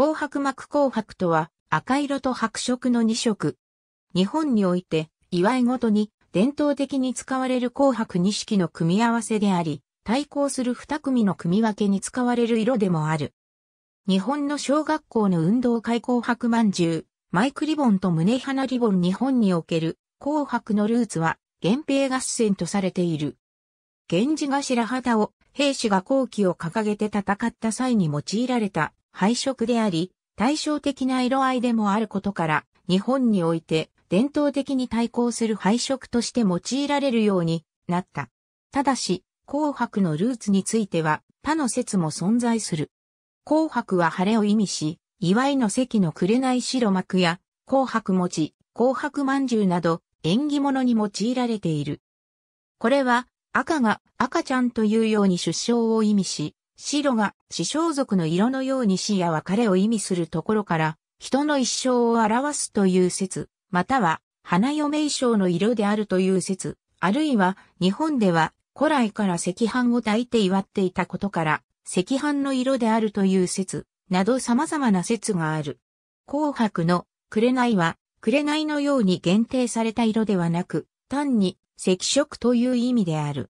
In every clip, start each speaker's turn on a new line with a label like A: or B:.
A: 紅白膜紅白とは赤色と白色の2色。日本において祝いごとに伝統的に使われる紅白2色の組み合わせであり、対抗する2組の組み分けに使われる色でもある。日本の小学校の運動会紅白まんじゅう、マイクリボンと胸花リボン日本における紅白のルーツは源平合戦とされている。源氏頭旗を兵士が後期を掲げて戦った際に用いられた配色であり、対照的な色合いでもあることから、日本において伝統的に対抗する配色として用いられるようになった。ただし、紅白のルーツについては、他の説も存在する。紅白は晴れを意味し、祝いの席の紅白幕や、紅白餅、紅白饅頭など、縁起物に用いられている。これは、赤が赤ちゃんというように出生を意味し、白が死生族の色のように死や別れを意味するところから、人の一生を表すという説、または、花嫁衣装の色であるという説、あるいは、日本では、古来から赤飯を抱いて祝っていたことから、赤飯の色であるという説、など様々な説がある。紅白の紅は、紅のように限定された色ではなく、単に赤色という意味である。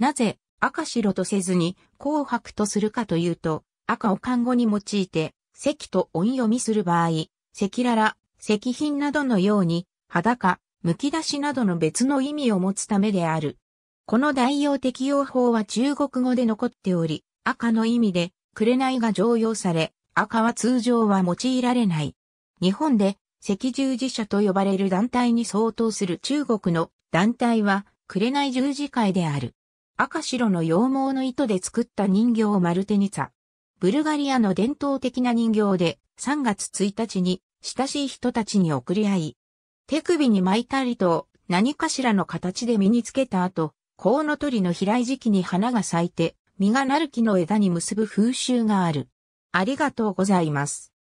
A: なぜ、赤白とせずに紅白とするかというと、赤を漢語に用いて、赤と音読みする場合、赤らら、赤品などのように、裸、剥き出しなどの別の意味を持つためである。この代用適用法は中国語で残っており、赤の意味で、紅が常用され、赤は通常は用いられない。日本で赤十字社と呼ばれる団体に相当する中国の団体は紅十字会である。赤白の羊毛の糸で作った人形マルテニツァ。ブルガリアの伝統的な人形で3月1日に親しい人たちに送り合い、手首に巻いたりと何かしらの形で身につけた後、コウノトリの飛来時期に花が咲いて、実がなる木の枝に結ぶ風習がある。ありがとうございます。